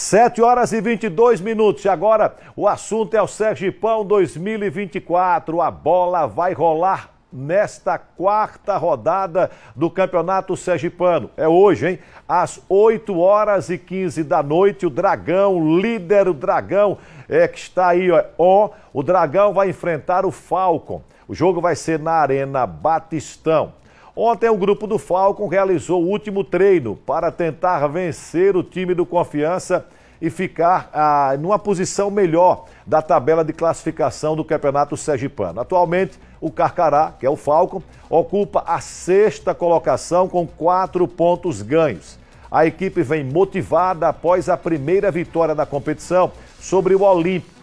7 horas e 22 minutos. E agora o assunto é o Sergipão 2024. A bola vai rolar nesta quarta rodada do Campeonato Sergipano. É hoje, hein? Às 8 horas e 15 da noite, o Dragão, líder o Dragão, é que está aí ó, o Dragão vai enfrentar o Falcon. O jogo vai ser na Arena Batistão. Ontem o grupo do Falcon realizou o último treino para tentar vencer o time do Confiança e ficar ah, numa posição melhor da tabela de classificação do Campeonato Sergipano. Atualmente, o Carcará, que é o Falcon, ocupa a sexta colocação com quatro pontos ganhos. A equipe vem motivada após a primeira vitória da competição sobre o Olímpico.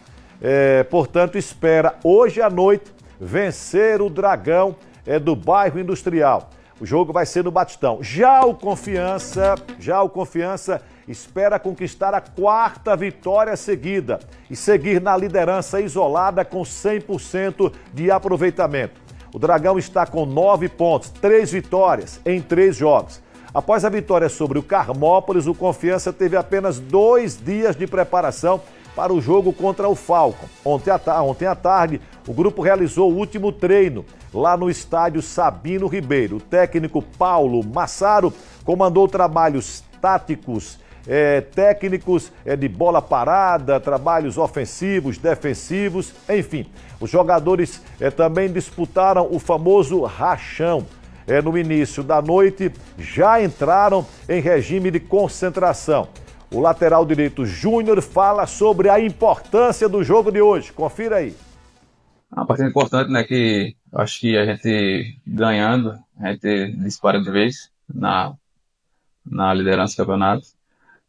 É, portanto, espera hoje à noite vencer o Dragão é, do bairro Industrial. O jogo vai ser no Batistão. Já o Confiança, já o Confiança espera conquistar a quarta vitória seguida e seguir na liderança isolada com 100% de aproveitamento. O Dragão está com nove pontos, três vitórias em três jogos. Após a vitória sobre o Carmópolis, o Confiança teve apenas dois dias de preparação para o jogo contra o Falcon. Ontem à, ontem à tarde, o grupo realizou o último treino lá no estádio Sabino Ribeiro. O técnico Paulo Massaro comandou trabalhos táticos. É, técnicos é, de bola parada, trabalhos ofensivos, defensivos, enfim. Os jogadores é, também disputaram o famoso rachão. É, no início da noite, já entraram em regime de concentração. O lateral direito Júnior fala sobre a importância do jogo de hoje. Confira aí. A uma partida importante, né? Que Acho que a gente ganhando, a gente dispara de vez na, na liderança do campeonato.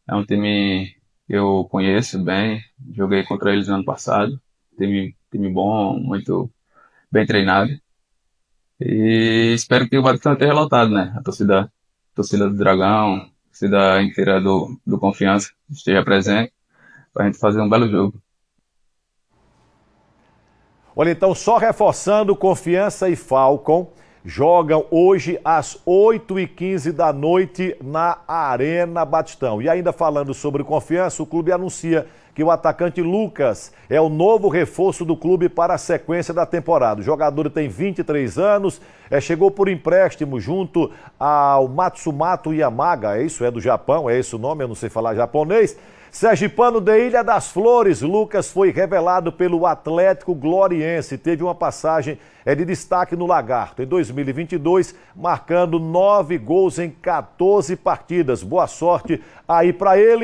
É um time que eu conheço bem, joguei contra eles no ano passado. Time, time bom, muito bem treinado. E espero que o Batistão tenha lotado, né? A torcida, a torcida do Dragão, a torcida inteira do, do Confiança esteja presente para a gente fazer um belo jogo. Olha, então, só reforçando, Confiança e Falcon jogam hoje às 8h15 da noite na Arena Batistão. E ainda falando sobre Confiança, o clube anuncia que o atacante Lucas é o novo reforço do clube para a sequência da temporada. O jogador tem 23 anos, é, chegou por empréstimo junto ao Matsumato Yamaga, é isso? É do Japão, é esse o nome, eu não sei falar japonês. Sergipano de Ilha das Flores, Lucas foi revelado pelo Atlético Gloriense. Teve uma passagem é, de destaque no Lagarto em 2022, marcando nove gols em 14 partidas. Boa sorte aí para ele.